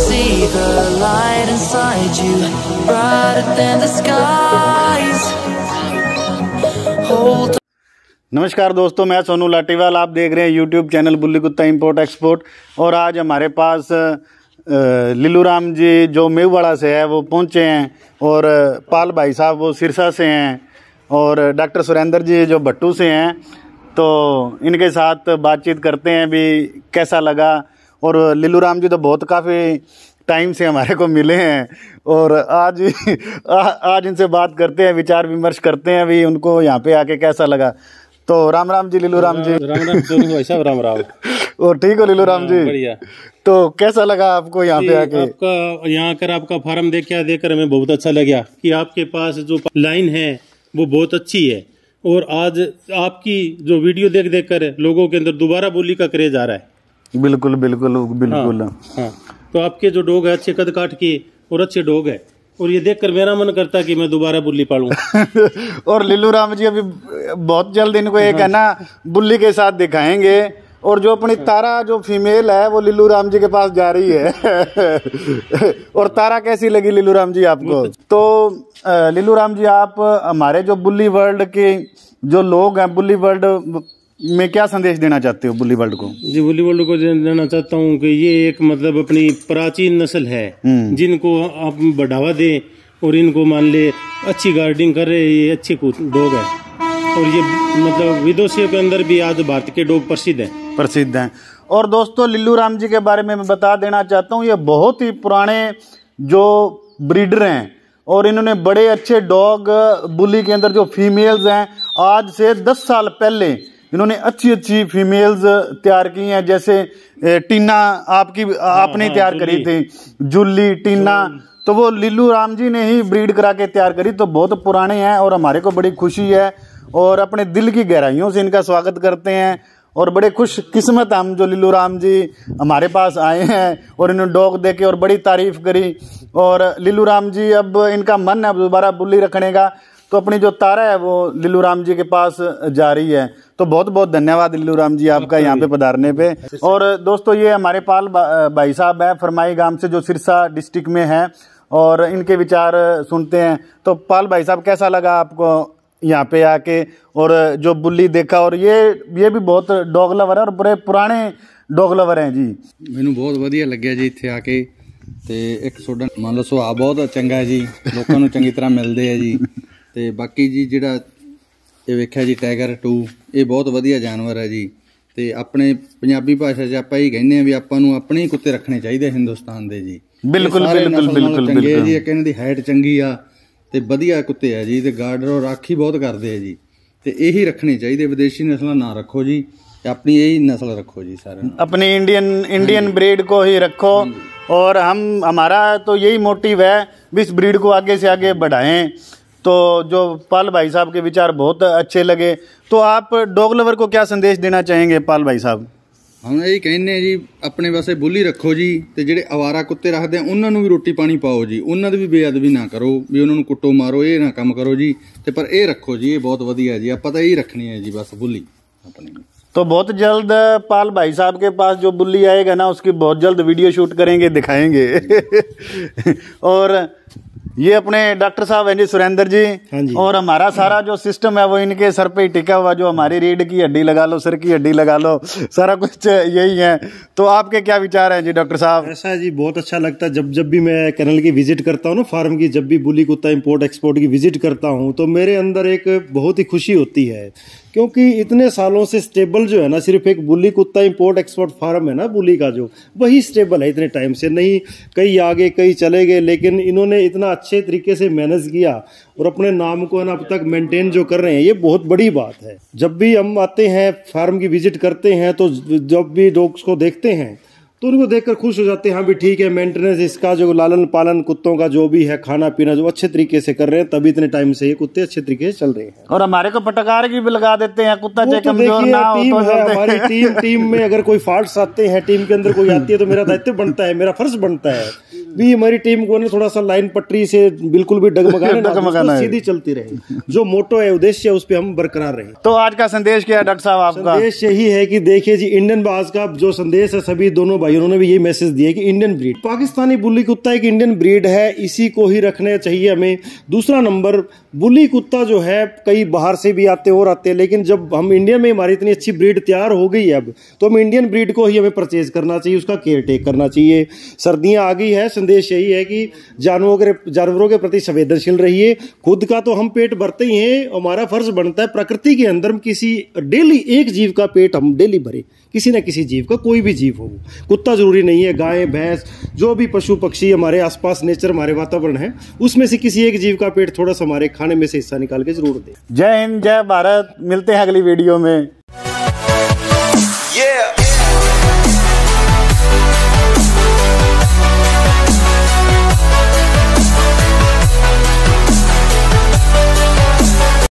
see the light inside you Brighter than the skies Hold नमस्कार दोस्तों मैं सोनू लाटीवाल आप देख रहे हैं यूट्यूब चैनल बुल्ली कुत्ता इम्पोर्ट एक्सपोर्ट और आज हमारे पास लिलू राम जी जो मेवाड़ा से है वो पहुंचे हैं और पाल भाई साहब वो सिरसा से हैं और डॉक्टर सुरेंद्र जी जो भट्टू से हैं तो इनके साथ बातचीत करते हैं भी कैसा लगा और लिलू राम जी तो बहुत काफ़ी टाइम से हमारे को मिले हैं और आज आ, आज इनसे बात करते हैं विचार विमर्श करते हैं अभी उनको यहाँ पे आके कैसा लगा तो राम राम जी लीलू राम, जी राम राम राम राम और ठीक हो लीलू राम जी हाँ, बढ़िया तो कैसा लगा आपको यहाँ पे आके आपका यहाँ कर आपका फार्म देख के देखकर हमें बहुत अच्छा लगा कि आपके पास जो लाइन है वो बहुत अच्छी है और आज आपकी जो वीडियो देख देख कर लोगों के अंदर दोबारा बोली का क्रेज आ रहा है बिल्कुल बिल्कुल बिल्कुल हाँ, हाँ। तो आपके जो डोग है अच्छे कद काट की और अच्छे डोग है और ये देखकर मेरा मन करता कि मैं दोबारा बुल्ली पालू और लीलू राम जी अभी बहुत जल्द इनको एक है हाँ। ना बुल्ली के साथ दिखाएंगे और जो अपनी हाँ। तारा जो फीमेल है वो लीलू राम जी के पास जा रही है और तारा कैसी लगी लीलू राम जी आपको तो लीलू राम जी आप हमारे जो बुल्ली वर्ल्ड के जो लोग हैं बुल्ली वर्ल्ड में क्या संदेश देना चाहते हो बुल्ली वर्ल्ड को जी बुल्ली वर्ल्ड को देना चाहता हूँ कि ये एक मतलब अपनी प्राचीन नस्ल है हम्म। जिनको आप बढ़ावा दें और इनको मान ले अच्छी गार्डिंग कर रहे ये अच्छे डॉग है और ये मतलब विदेशियों के अंदर भी आज भारत के डॉग प्रसिद्ध हैं प्रसिद्ध हैं और दोस्तों लिल्लू राम जी के बारे में मैं बता देना चाहता हूँ ये बहुत ही पुराने जो ब्रीडर हैं और इन्होंने बड़े अच्छे डॉग बुली के अंदर जो फीमेल्स हैं आज से दस साल पहले इन्होंने अच्छी अच्छी फीमेल्स तैयार की हैं जैसे टीना आपकी हाँ, आपने हाँ, तैयार करी थी जुल्ली टीना तो वो लीलू राम जी ने ही ब्रीड करा के तैयार करी तो बहुत पुराने हैं और हमारे को बड़ी खुशी है और अपने दिल की गहराइयों से इनका स्वागत करते हैं और बड़े खुश किस्मत हम जो लीलू राम जी हमारे पास आए हैं और इन्होंने डॉग देके और बड़ी तारीफ करी और लीलू राम जी अब इनका मन है दोबारा बुल्ली रखने का तो अपनी जो तारा है वो लिल्लू राम जी के पास जा रही है तो बहुत बहुत धन्यवाद लिल्लू राम जी आपका यहाँ पे पधारने पे और दोस्तों ये हमारे पाल भाई साहब है फरमाई गांव से जो सिरसा डिस्ट्रिक्ट में है और इनके विचार सुनते हैं तो पाल भाई साहब कैसा लगा आपको यहाँ पे आके और जो बुल्ली देखा और ये ये भी बहुत डॉग लवर है और बड़े पुराने डॉग लवर हैं जी मैं बहुत वाइया लगे जी इतने आके तो एक ਇੱਕ मान लो सुहा बहुत चंगा है जी लोगों चंकी तरह मिलते हैं जी ਤੇ ਬਾਕੀ ਜੀ ਜਿਹੜਾ ਇਹ ਵੇਖਿਆ ਜੀ ਟਾਈਗਰ 2 ਇਹ ਬਹੁਤ ਵਧੀਆ ਜਾਨਵਰ ਹੈ ਜੀ ਤੇ ਆਪਣੇ ਪੰਜਾਬੀ ਭਾਸ਼ਾ 'ਚ ਆਪਾਂ ਇਹ ਕਹਿੰਦੇ ਆ ਵੀ ਆਪਾਂ ਨੂੰ ਆਪਣੇ ਹੀ ਕੁੱਤੇ ਰੱਖਣੇ ਚਾਹੀਦੇ ਹਿੰਦੁਸਤਾਨ ਦੇ ਜੀ ਬਿਲਕੁਲ ਬਿਲਕੁਲ ਬਿਲਕੁਲ ਬਿਲਕੁਲ ਜੀ ਇਹ ਦੀ ਹਾਈਟ ਚੰਗੀ ਆ ਤੇ ਵਧੀਆ ਕੁੱਤੇ ਆ ਜੀ ਤੇ ਗਾਰਡਰ ਉਹ ਰਾਖੀ ਬਹੁਤ ਕਰਦੇ ਆ ਜੀ ਤੇ ਇਹੀ ਰੱਖਣੇ ਚਾਹੀਦੇ ਵਿਦੇਸ਼ੀ ਨਸਲਾਂ ਨਾ ਰੱਖੋ ਜੀ ਆਪਣੀ अपनी ਰੱਖੋ ਜੀ ਸਾਰਿਆਂ ਨੂੰ सर ਇੰਡੀਅਨ ਇੰਡੀਅਨ ਬ੍ਰੀਡ ਕੋ ਹੀ ਰੱਖੋ ਔਰ ਹਮ ਹਮਾਰਾ ਤੋ ਇਹੀ ਮੋਟਿਵ ਹੈ ਵੀ ਇਸ ਬ੍ਰੀਡ ਕੋ ਅੱਗੇ ਸੇ ਅੱਗੇ ਵਧਾਏ तो जो पाल भाई साहब के विचार बहुत अच्छे लगे तो आप डॉग लवर को क्या संदेश देना चाहेंगे पाल भाई साहब हम यही कहने जी अपने पास बोली रखो जी तो जे आवारा कुत्ते रखते हैं उन्होंने भी रोटी पानी पाओ जी उन्होंने भी बेअदबी ना करो भी उन्होंने कुटो मारो ये ना कम करो जी तो पर यह रखो जी ये बहुत वाइया जी आप तो यही रखनी है जी बस बुली अपने तो बहुत जल्द पाल भाई साहब के पास जो बुली आएगा ना उसकी बहुत जल्द वीडियो शूट करेंगे दिखाएंगे और ये अपने डॉक्टर साहब हैं जी सुरेंद्र जी हाँ जी और हमारा सारा जो सिस्टम है वो इनके सर पे ही टिका हुआ जो हमारी रीढ़ की हड्डी लगा लो सर की हड्डी लगा लो सारा कुछ यही है तो आपके क्या विचार हैं जी डॉक्टर साहब ऐसा जी बहुत अच्छा लगता है जब जब भी मैं कैनल की विजिट करता हूँ ना फार्म की जब भी बुली कुत्ता इम्पोर्ट एक्सपोर्ट की विजिट करता हूँ तो मेरे अंदर एक बहुत ही खुशी होती है क्योंकि इतने सालों से स्टेबल जो है ना सिर्फ एक बुली कुत्ता इंपोर्ट एक्सपोर्ट फार्म है ना बुली का जो वही स्टेबल है इतने टाइम से नहीं कई आगे कई चले गए लेकिन इन्होंने इतना अच्छे तरीके से मैनेज किया और अपने नाम को है ना अब तक मेंटेन जो कर रहे हैं ये बहुत बड़ी बात है जब भी हम आते हैं फार्म की विजिट करते हैं तो जब भी डॉग्स को देखते हैं तो उनको देख खुश हो जाते हैं हाँ भी ठीक है मेंटेनेंस इसका जो लालन पालन कुत्तों का जो भी है खाना पीना जो अच्छे तरीके से कर रहे हैं तभी इतने टाइम से ये कुत्ते अच्छे तरीके से चल रहे हैं और हमारे को पटकार की भी लगा देते हैं कुत्ता तो कमजोर ना हो तो है, हमारी टीम टीम में अगर कोई फॉल्ट आते हैं टीम के अंदर कोई आती है तो मेरा दायित्व बनता है मेरा फर्ज बनता है भी हमारी टीम को ना थोड़ा सा लाइन पटरी से बिल्कुल भी डगमगाना सीधी चलती रहे जो मोटो है उद्देश्य है उस पर हम बरकरार रहे तो आज का संदेश क्या है डॉक्टर साहब आपका संदेश यही है कि देखिए जी इंडियन बाज का जो संदेश है सभी दोनों भाइयों ने भी यही मैसेज दिया की इंडियन ब्रीड पाकिस्तानी बुल्ली कुत्ता एक इंडियन ब्रीड है इसी को ही रखना चाहिए हमें दूसरा नंबर बुली कुत्ता जो है कई बाहर से भी आते और आते हैं लेकिन जब हम इंडिया में हमारी इतनी अच्छी ब्रीड तैयार हो गई है अब तो हम इंडियन ब्रीड को ही हमें परचेज करना चाहिए उसका केयर टेक करना चाहिए सर्दियां आ गई है संदेश यही है कि जानवरों के जानवरों के प्रति संवेदनशील रहिए खुद का तो हम पेट भरते ही हैं हमारा फर्ज बनता है प्रकृति के अंदर किसी डेली एक जीव का पेट हम डेली भरे किसी न किसी जीव का कोई भी जीव हो कुत्ता जरूरी नहीं है गाय भैंस जो भी पशु पक्षी हमारे आसपास नेचर हमारे वातावरण है उसमें से किसी एक जीव का पेट थोड़ा सा हमारे खाने में से हिस्सा निकाल के जरूर दे जय हिंद जय भारत मिलते हैं अगली वीडियो में